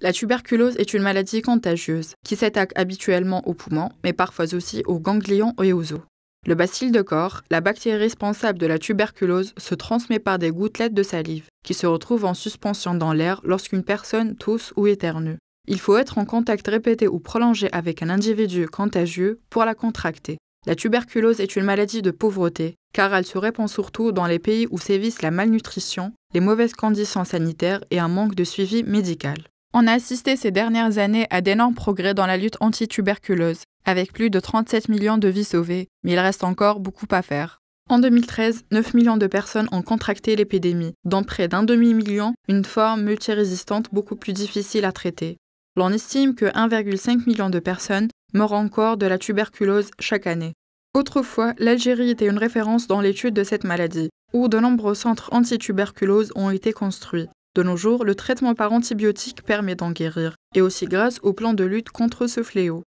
La tuberculose est une maladie contagieuse qui s'attaque habituellement aux poumons, mais parfois aussi aux ganglions et aux os. Le bacille de corps, la bactérie responsable de la tuberculose, se transmet par des gouttelettes de salive qui se retrouvent en suspension dans l'air lorsqu'une personne tousse ou éternue. Il faut être en contact répété ou prolongé avec un individu contagieux pour la contracter. La tuberculose est une maladie de pauvreté, car elle se répand surtout dans les pays où sévissent la malnutrition, les mauvaises conditions sanitaires et un manque de suivi médical. On a assisté ces dernières années à d'énormes progrès dans la lutte anti avec plus de 37 millions de vies sauvées, mais il reste encore beaucoup à faire. En 2013, 9 millions de personnes ont contracté l'épidémie, dont près d'un demi-million une forme multirésistante beaucoup plus difficile à traiter. L'on estime que 1,5 million de personnes meurent encore de la tuberculose chaque année. Autrefois, l'Algérie était une référence dans l'étude de cette maladie, où de nombreux centres anti ont été construits. De nos jours, le traitement par antibiotiques permet d'en guérir, et aussi grâce au plan de lutte contre ce fléau.